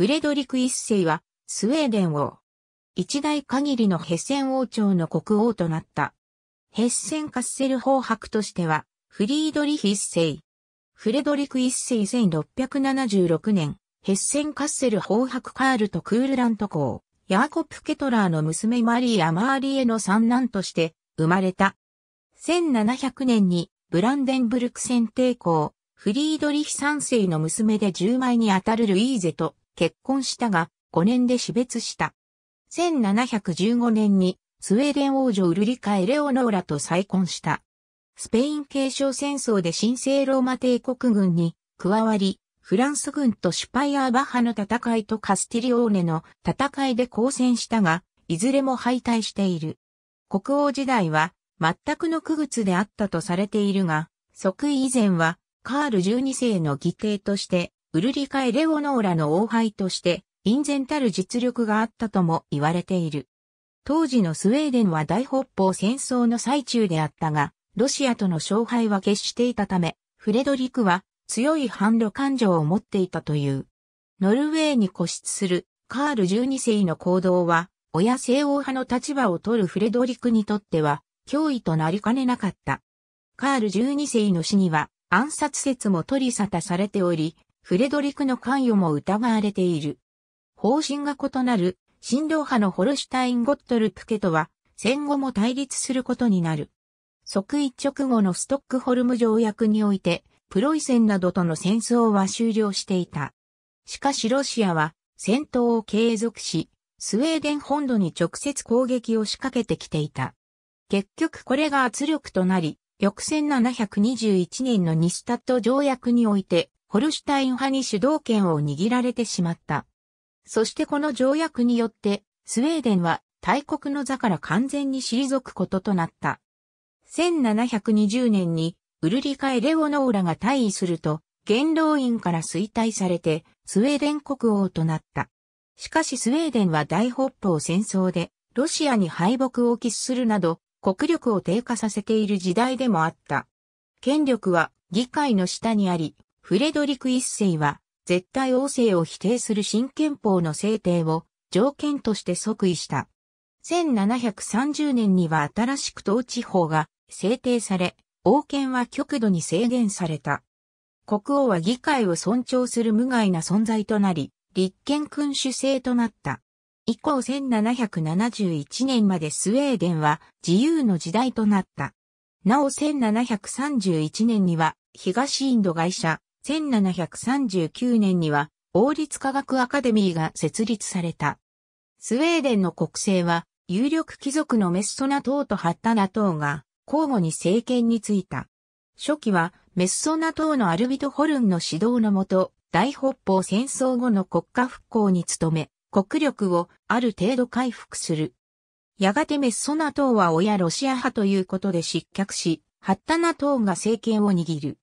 フレドリク一世は、スウェーデン王。一代限りのヘッセン王朝の国王となった。ヘッセンカッセル法白としては、フリードリヒ一世。フレドリク一世1676年、ヘッセンカッセル法白カールとクールラント公、ヤーコプ・ケトラーの娘マリー・アマーリエの三男として生まれた。1700年にブランデンブルク選帝公、フリードリヒ三世の娘で10枚にあたるルイーゼと結婚したが、5年で死別した。1715年に、スウェーデン王女ウルリカ・エレオノーラと再婚した。スペイン継承戦争で神聖ローマ帝国軍に加わり、フランス軍とシュパイアーバッハの戦いとカスティリオーネの戦いで交戦したが、いずれも敗退している。国王時代は全くの区別であったとされているが、即位以前はカール12世の義弟としてウルリカ・エレオノーラの王妃として、隠然たる実力があったとも言われている。当時のスウェーデンは大北方戦争の最中であったが、ロシアとの勝敗は決していたため、フレドリクは強い反ロ感情を持っていたという。ノルウェーに固執するカール12世の行動は、親西欧派の立場を取るフレドリクにとっては、脅威となりかねなかった。カール12世の死には暗殺説も取り沙汰されており、フレドリクの関与も疑われている。方針が異なる、新領派のホルシュタイン・ゴットル・プケとは、戦後も対立することになる。即位直後のストックホルム条約において、プロイセンなどとの戦争は終了していた。しかしロシアは戦闘を継続し、スウェーデン本土に直接攻撃を仕掛けてきていた。結局これが圧力となり、翌1721年のニスタット条約において、ホルシュタイン派に主導権を握られてしまった。そしてこの条約によって、スウェーデンは大国の座から完全に退くこととなった。1720年にウルリカ・エレオノーラが退位すると、元老院から衰退されて、スウェーデン国王となった。しかしスウェーデンは大北方戦争で、ロシアに敗北を喫するなど、国力を低下させている時代でもあった。権力は議会の下にあり、フレドリク一世は、絶対王政を否定する新憲法の制定を条件として即位した。1730年には新しく統治法が制定され、王権は極度に制限された。国王は議会を尊重する無害な存在となり、立憲君主制となった。以降1771年までスウェーデンは自由の時代となった。なお1731年には東インド会社1739年には王立科学アカデミーが設立された。スウェーデンの国政は有力貴族のメッソナ党とハッタナ党が交互に政権についた。初期はメッソナ党のアルビト・ホルンの指導のもと、大北方戦争後の国家復興に努め、国力をある程度回復する。やがてメッソナ党は親ロシア派ということで失脚し、ハッタナ党が政権を握る。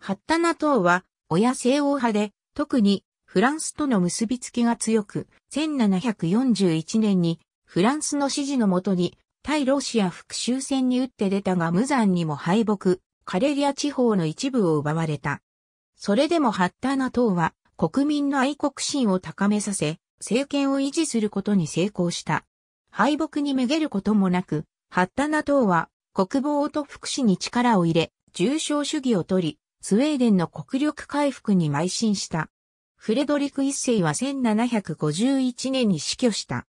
ハッタナ党は、親西欧派で、特にフランスとの結びつきが強く、1741年にフランスの指示のもとに対ロシア復讐戦に打って出たが無残にも敗北、カレリア地方の一部を奪われた。それでもハッタナ党は国民の愛国心を高めさせ、政権を維持することに成功した。敗北にめげることもなく、ハッタナ党は国防と福祉に力を入れ、重症主義を取り、スウェーデンの国力回復に邁進した。フレドリク一世は1751年に死去した。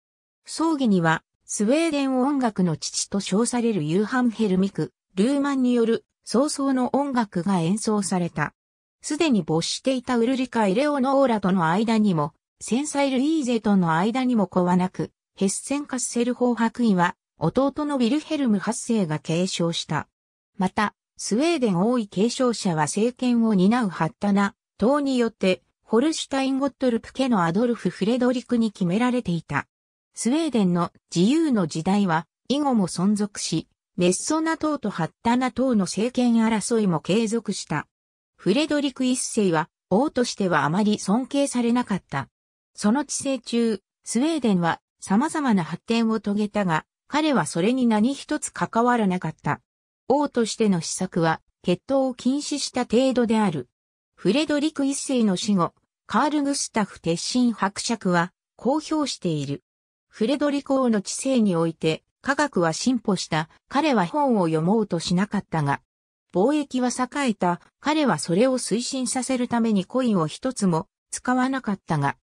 葬儀には、スウェーデン音楽の父と称されるユーハン・ヘルミク、ルーマンによる早々の音楽が演奏された。すでに没していたウルリカ・エレオノーラとの間にも、センサイル・イーゼとの間にも子はなく、ヘッセン・カッセル法白衣は、弟のウィルヘルム8世が継承した。また、スウェーデン王位継承者は政権を担うハッタナ、党によって、ホルシュタイン・ゴットルプ家のアドルフ・フレドリクに決められていた。スウェーデンの自由の時代は、以後も存続し、メッソナ党とハッタナ党の政権争いも継続した。フレドリク一世は、王としてはあまり尊敬されなかった。その治世中、スウェーデンは様々な発展を遂げたが、彼はそれに何一つ関わらなかった。王としての施策は、決闘を禁止した程度である。フレドリク一世の死後、カール・グスタフ鉄心伯爵は、公表している。フレドリコ王の知性において、科学は進歩した、彼は本を読もうとしなかったが、貿易は栄えた、彼はそれを推進させるためにコインを一つも使わなかったが、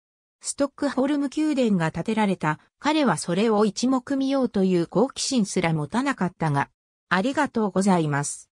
ストックホルム宮殿が建てられた、彼はそれを一目見ようという好奇心すら持たなかったが、ありがとうございます。